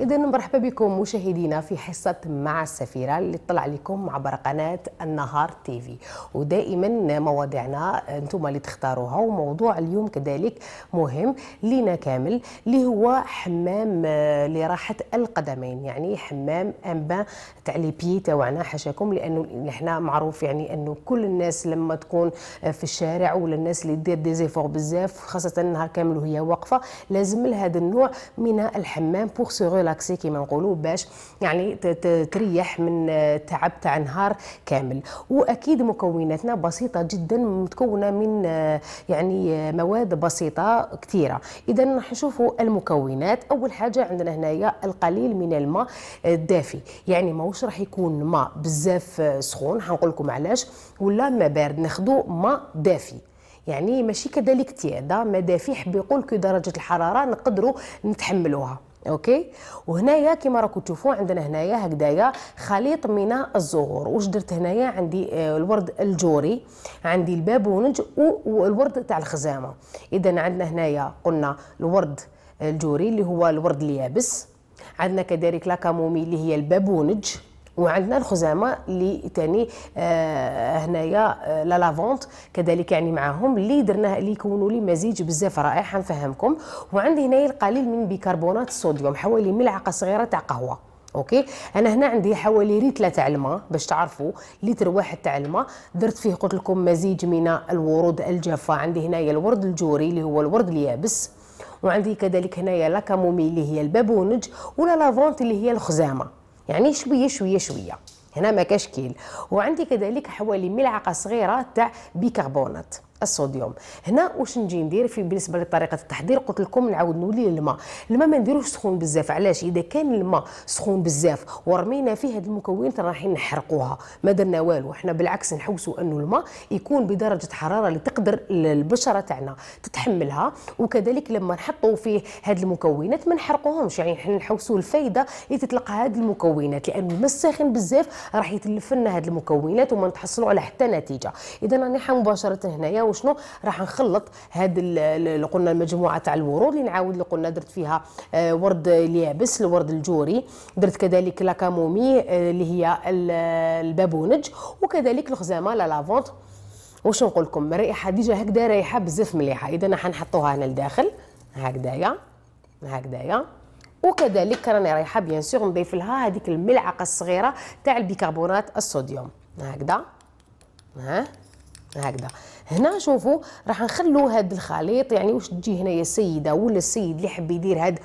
إذا مرحبا بكم مشاهدينا في حصة مع السفيرة اللي طلع لكم عبر قناة النهار تي في ودائما مواضيعنا أنتم اللي تختاروها وموضوع اليوم كذلك مهم لينا كامل اللي هو حمام آه، لراحة القدمين يعني حمام امبا تاع لي بي تاعنا حاشاكم لأنه نحنا معروف يعني أنه كل الناس لما تكون آه، في الشارع ولا الناس اللي دير ديزيفور بزاف خاصة النهار كامل وهي واقفة لازم لهذا النوع من الحمام بوغ سو بالك كيما نقولوا باش يعني تريح من آه، تعب تاع نهار كامل واكيد مكوناتنا بسيطه جدا متكونه من آه، يعني آه، مواد بسيطه كثيره اذا راح نشوفوا المكونات اول حاجه عندنا هنايا القليل من الماء الدافي يعني ماهوش راح يكون ماء بزاف سخون حنقول لكم علاش ولا ما بارد ناخذوا ماء دافي يعني ماشي كذلك تيادا ما دافي حب يقول كو درجه الحراره نقدروا نتحملوها اوكي وهنايا كما راكم تشوفوا عندنا هنايا هكذايا خليط من الزهور واش درت هنايا عندي آه، الورد الجوري عندي البابونج والورد تاع الخزامه اذا عندنا هنايا قلنا الورد الجوري اللي هو الورد اليابس عندنا كذلك لاكامومي اللي هي البابونج وعندنا الخزامه اللي تاني آه هنايا آه لا لافونت كذلك يعني معاهم اللي درناه اللي يكونوا لي مزيج بزاف رائع حنفهمكم وعندي هنايا القليل من بيكربونات الصوديوم حوالي ملعقه صغيره تاع قهوه اوكي انا هنا عندي حوالي ريتله تاع الماء باش تعرفوا لتر واحد تاع الماء درت فيه قلت لكم مزيج من الورود الجافه عندي هنايا الورد الجوري اللي هو الورد اليابس وعندي كذلك هنايا لاكاموميل اللي هي البابونج ولا لافونت اللي هي الخزامه يعني شويه شويه شويه هنا ما كاش كيل وعندي كذلك حوالي ملعقه صغيره تاع بيكربونات الصوديوم هنا واش نجي ندير في بالنسبه لطريقه التحضير قلت لكم نعاود نولي للماء الماء ما نديروش سخون بزاف علاش اذا كان الماء سخون بزاف ورمينا فيه هذه المكونات رايحين نحرقوها ما درنا والو احنا بالعكس نحوسوا انه الماء يكون بدرجه حراره اللي تقدر البشره تاعنا تتحملها وكذلك لما نحطوا فيه هذه المكونات ما نحرقوهمش يعني احنا نحوسوا الفائده اللي تتلقى هذه المكونات لان الماء الساخن بزاف راح يتلف لنا هذه المكونات وما نتحصلوا على حتى نتيجه اذا راني مباشره هنايا وشنو راح نخلط هاد اللي قلنا المجموعه تاع الورود اللي نعاود اللي قلنا درت فيها آه، ورد اليابس الورد الجوري درت كذلك لاكامومي آه، اللي هي البابونج وكذلك الخزامه لا لافونت واش نقول لكم الرائحه ديجا هكذا رايحه بزاف مليحه اذا حنحطوها هنا لداخل هكذايا هكذايا وكذلك راني رايحه بيان سور نضيف لها هذيك الملعقه الصغيره تاع البيكربونات الصوديوم هكذا ها هكذا هنا شوفوا راح نخلو هذا الخليط يعني واش تجي هنايا السيده ولا السيد اللي حب يدير هذا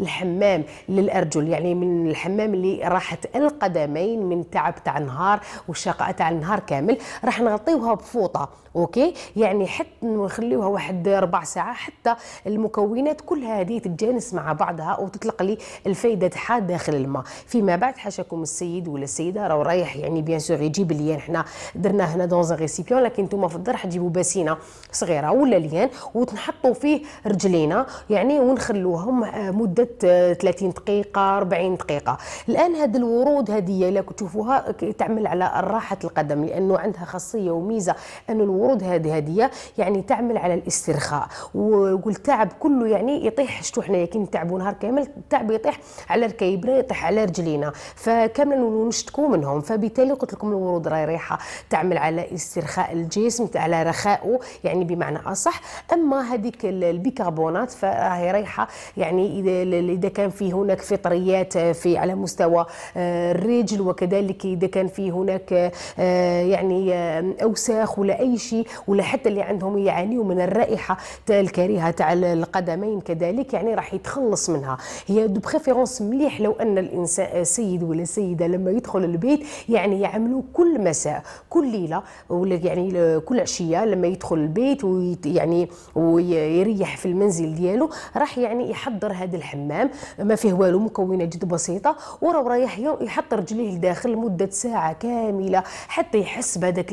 الحمام للارجل يعني من الحمام اللي راحت القدمين من تعب تاع النهار والشقاء تاع النهار كامل راح نغطيوها بفوطه اوكي يعني حتى نخليوها واحد ربع ساعه حتى المكونات كلها هذه تتجانس مع بعضها وتطلق لي الفائده تاعها داخل الماء فيما بعد حاشاكم السيد ولا السيده راهو رايح يعني بيان سور يجيب الليان حنا درناه هنا دون ريسيبيون لكن نتوما في الدار حتجيبوا باسينه صغيره ولا ليان وتنحطوا فيه رجلينا يعني ونخلوهم تاعهم آه، مده 30 آه، دقيقه 40 دقيقه الان هذه الورود هذه الا تشوفوها تعمل على راحه القدم لانه عندها خاصيه وميزه ان الورود هذه هديه يعني تعمل على الاسترخاء والتعب كله يعني يطيح شتو حنايا كي نتعبوا نهار كامل التعب يطيح على الكيبر يطيح على رجلينا فكامل نشتكوا منهم فبالتالي قلت لكم الورود راهي ريحه تعمل على استرخاء الجسم على رخائه يعني بمعنى اصح اما هذيك البيكربونات فراهي ريحه يعني يعني إذا كان في هناك فطريات آه، في على مستوى آه، الرجل وكذلك إذا كان في هناك آه، يعني أوساخ ولا أي شيء ولا حتى اللي عندهم يعانيوا من الرائحة الكريهة تاع القدمين كذلك يعني راح يتخلص منها هي دو بريفيرونس مليح لو أن الإنسان سيد ولا سيده لما يدخل البيت يعني يعملوا كل مساء كل ليلة ولا يعني كل عشية لما يدخل البيت ويعني ويريح في المنزل ديالو راح يعني يحضر يحضر هذا الحمام ما فيه والو مكونات جد بسيطه وراه رايح يحط رجليه لداخل لمده ساعه كامله حتى يحس بهذاك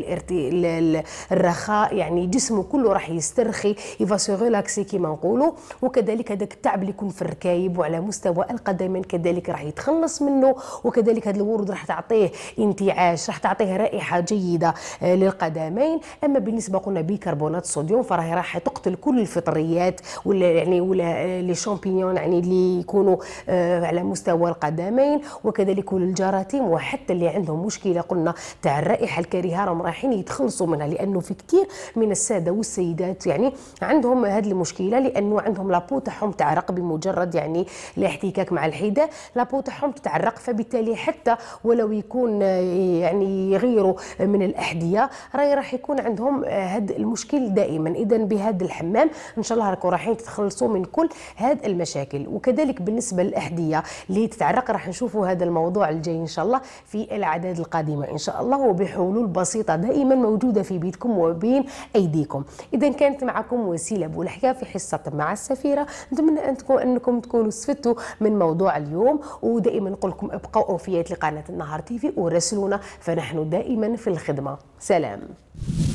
الرخاء يعني جسمه كله راح يسترخي يفا ريلاكسي كيما نقولوا وكذلك هذاك التعب اللي يكون في الركايب وعلى مستوى القدمين كذلك راح يتخلص منه وكذلك هذا الورود راح تعطيه انتعاش راح تعطيه رائحه جيده آه، للقدمين اما بالنسبه قلنا بيكربونات الصوديوم فراهي راح تقتل كل الفطريات ولا يعني ولا آه، لي الشامبينيون يعني اللي يكونوا آه، على مستوى القدمين وكذلك الجراثيم وحتى اللي عندهم مشكله قلنا تاع الرائحه الكريهه راهم رايحين يتخلصوا منها لانه في كثير من الساده والسيدات يعني عندهم هذه المشكله لانه عندهم لابو تاعهم تعرق بمجرد يعني الاحتكاك مع الحذاء لابو تاعهم تتعرق فبالتالي حتى ولو يكون آه، يعني يغيروا من الاحذيه راي راح يكون عندهم آه، هذا المشكل دائما اذا بهذا الحمام ان شاء الله راكم رايحين تتخلصوا من كل هذا المشاكل وكذلك بالنسبة للأحذية اللي تتعرق راح نشوفوا هذا الموضوع الجاي إن شاء الله في الأعداد القادمة إن شاء الله وبحلول بسيطة دائما موجودة في بيتكم وبين أيديكم إذا كانت معكم وسيلة بولحية في حصة مع السفيرة نتمنى أنكم أنكم تكونوا استفدتوا من موضوع اليوم ودائما نقول لكم ابقوا أوفيات لقناة النهار تيفي ورسلونا فنحن دائما في الخدمة سلام